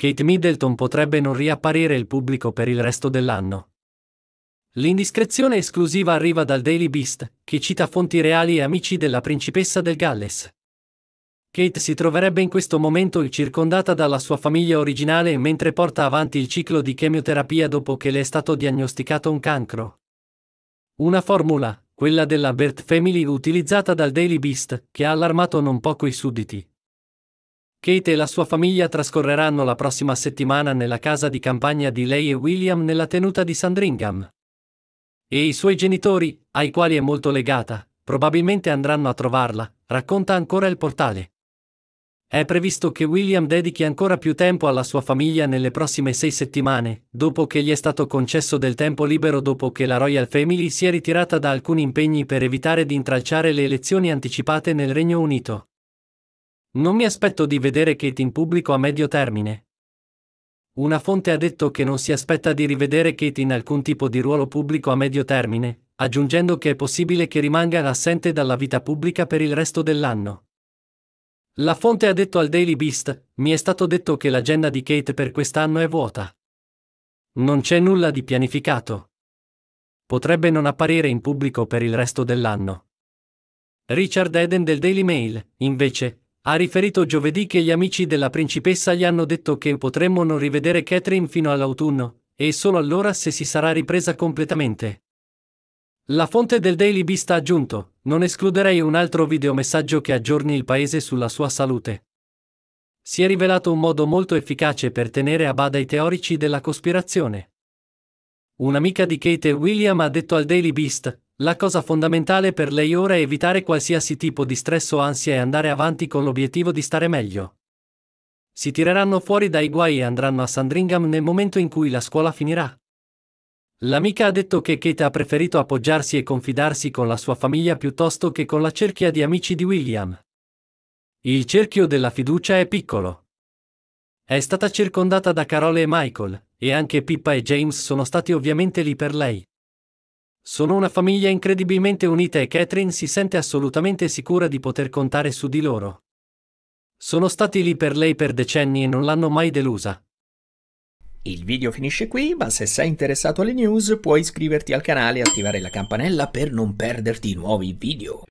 Kate Middleton potrebbe non riapparire il pubblico per il resto dell'anno. L'indiscrezione esclusiva arriva dal Daily Beast, che cita fonti reali e amici della principessa del Galles. Kate si troverebbe in questo momento circondata dalla sua famiglia originale mentre porta avanti il ciclo di chemioterapia dopo che le è stato diagnosticato un cancro. Una formula, quella della Bert Family utilizzata dal Daily Beast, che ha allarmato non poco i sudditi. Kate e la sua famiglia trascorreranno la prossima settimana nella casa di campagna di lei e William nella tenuta di Sandringham. E i suoi genitori, ai quali è molto legata, probabilmente andranno a trovarla, racconta ancora il portale. È previsto che William dedichi ancora più tempo alla sua famiglia nelle prossime sei settimane, dopo che gli è stato concesso del tempo libero dopo che la Royal Family si è ritirata da alcuni impegni per evitare di intralciare le elezioni anticipate nel Regno Unito. Non mi aspetto di vedere Kate in pubblico a medio termine. Una fonte ha detto che non si aspetta di rivedere Kate in alcun tipo di ruolo pubblico a medio termine, aggiungendo che è possibile che rimanga assente dalla vita pubblica per il resto dell'anno. La fonte ha detto al Daily Beast, mi è stato detto che l'agenda di Kate per quest'anno è vuota. Non c'è nulla di pianificato. Potrebbe non apparire in pubblico per il resto dell'anno. Richard Eden del Daily Mail, invece, ha riferito giovedì che gli amici della principessa gli hanno detto che potremmo non rivedere Catherine fino all'autunno, e solo allora se si sarà ripresa completamente. La fonte del Daily Beast ha aggiunto, non escluderei un altro videomessaggio che aggiorni il paese sulla sua salute. Si è rivelato un modo molto efficace per tenere a bada i teorici della cospirazione. Un'amica di Kate e William ha detto al Daily Beast, la cosa fondamentale per lei ora è evitare qualsiasi tipo di stress o ansia e andare avanti con l'obiettivo di stare meglio. Si tireranno fuori dai guai e andranno a Sandringham nel momento in cui la scuola finirà. L'amica ha detto che Kate ha preferito appoggiarsi e confidarsi con la sua famiglia piuttosto che con la cerchia di amici di William. Il cerchio della fiducia è piccolo. È stata circondata da Carole e Michael, e anche Pippa e James sono stati ovviamente lì per lei. Sono una famiglia incredibilmente unita e Catherine si sente assolutamente sicura di poter contare su di loro. Sono stati lì per lei per decenni e non l'hanno mai delusa. Il video finisce qui, ma se sei interessato alle news puoi iscriverti al canale e attivare la campanella per non perderti nuovi video.